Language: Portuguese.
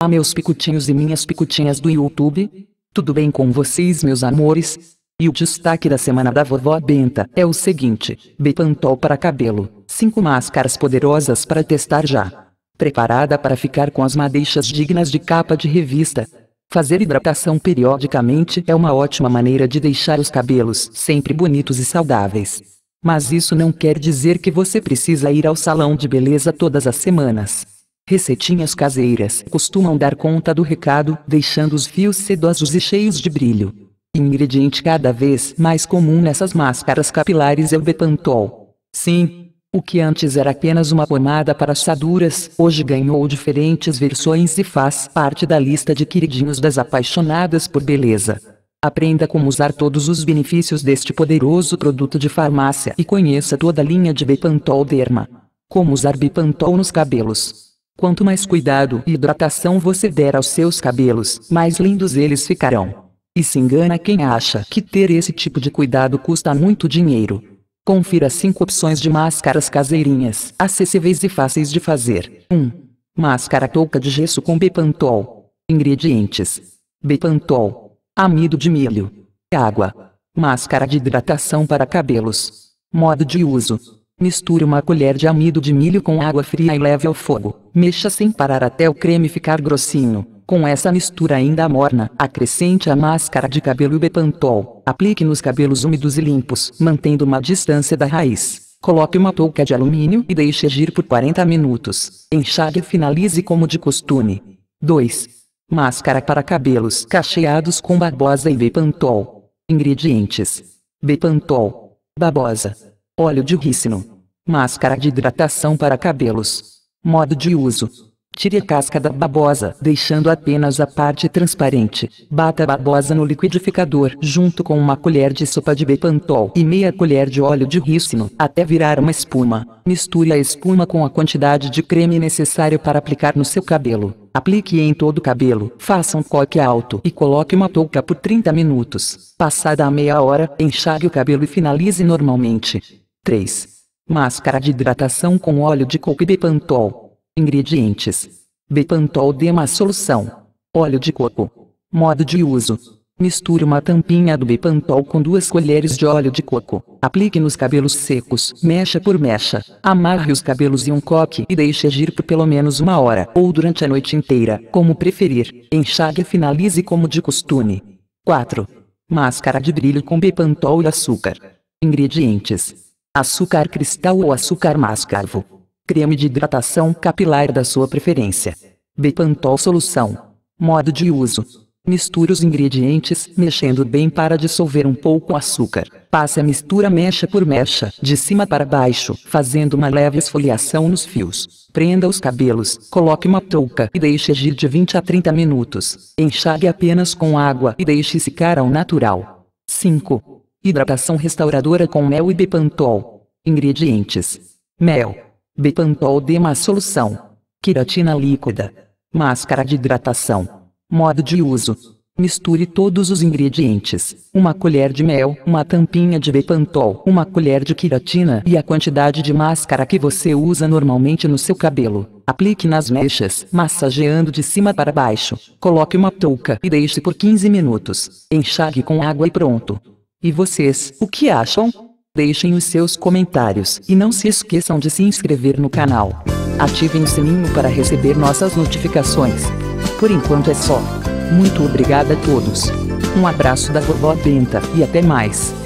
Ah meus picutinhos e minhas picutinhas do YouTube, tudo bem com vocês meus amores? E o destaque da semana da vovó Benta é o seguinte, Bepantol para cabelo, 5 máscaras poderosas para testar já. Preparada para ficar com as madeixas dignas de capa de revista. Fazer hidratação periodicamente é uma ótima maneira de deixar os cabelos sempre bonitos e saudáveis. Mas isso não quer dizer que você precisa ir ao salão de beleza todas as semanas. Receitinhas caseiras costumam dar conta do recado, deixando os fios sedosos e cheios de brilho. Ingrediente cada vez mais comum nessas máscaras capilares é o Bepantol. Sim, o que antes era apenas uma pomada para assaduras, hoje ganhou diferentes versões e faz parte da lista de queridinhos das apaixonadas por beleza. Aprenda como usar todos os benefícios deste poderoso produto de farmácia e conheça toda a linha de Bepantol Derma. Como usar Bepantol nos cabelos. Quanto mais cuidado e hidratação você der aos seus cabelos, mais lindos eles ficarão. E se engana quem acha que ter esse tipo de cuidado custa muito dinheiro. Confira 5 opções de máscaras caseirinhas, acessíveis e fáceis de fazer. 1. Um, máscara touca de gesso com Bepantol. Ingredientes: Bepantol, amido de milho, água, máscara de hidratação para cabelos. Modo de uso: Misture uma colher de amido de milho com água fria e leve ao fogo. Mexa sem parar até o creme ficar grossinho. Com essa mistura ainda morna, acrescente a máscara de cabelo e Bepantol. Aplique nos cabelos úmidos e limpos, mantendo uma distância da raiz. Coloque uma touca de alumínio e deixe agir por 40 minutos. Enxague e finalize como de costume. 2. Máscara para cabelos cacheados com babosa e bepantol. Ingredientes: Bepantol, babosa, óleo de rícino, máscara de hidratação para cabelos. Modo de uso. Tire a casca da babosa, deixando apenas a parte transparente. Bata a babosa no liquidificador, junto com uma colher de sopa de bepantol e meia colher de óleo de rícino, até virar uma espuma. Misture a espuma com a quantidade de creme necessário para aplicar no seu cabelo. Aplique em todo o cabelo, faça um coque alto e coloque uma touca por 30 minutos. Passada a meia hora, enxague o cabelo e finalize normalmente. 3. Máscara de hidratação com óleo de coco e bepantol. Ingredientes: Bepantol dema solução. Óleo de coco. Modo de uso: Misture uma tampinha do Bepantol com duas colheres de óleo de coco. Aplique nos cabelos secos, mecha por mecha. Amarre os cabelos em um coque e deixe agir por pelo menos uma hora ou durante a noite inteira, como preferir. Enxague e finalize como de costume. 4. Máscara de brilho com Bepantol e açúcar. Ingredientes: açúcar cristal ou açúcar mascavo. Creme de hidratação capilar da sua preferência. Bepantol solução. Modo de uso. Misture os ingredientes, mexendo bem para dissolver um pouco o açúcar. Passe a mistura mecha por mecha, de cima para baixo, fazendo uma leve esfoliação nos fios. Prenda os cabelos, coloque uma touca e deixe agir de 20 a 30 minutos. Enxague apenas com água e deixe secar ao natural. 5. Hidratação restauradora com mel e bepantol. Ingredientes: mel, bepantol de má solução, queratina líquida, máscara de hidratação. Modo de uso: misture todos os ingredientes: uma colher de mel, uma tampinha de bepantol, uma colher de queratina e a quantidade de máscara que você usa normalmente no seu cabelo. Aplique nas mechas, massageando de cima para baixo. Coloque uma touca e deixe por 15 minutos. Enxague com água e pronto. E vocês, o que acham? Deixem os seus comentários e não se esqueçam de se inscrever no canal. Ativem o sininho para receber nossas notificações. Por enquanto é só. Muito obrigada a todos. Um abraço da vovó Benta e até mais.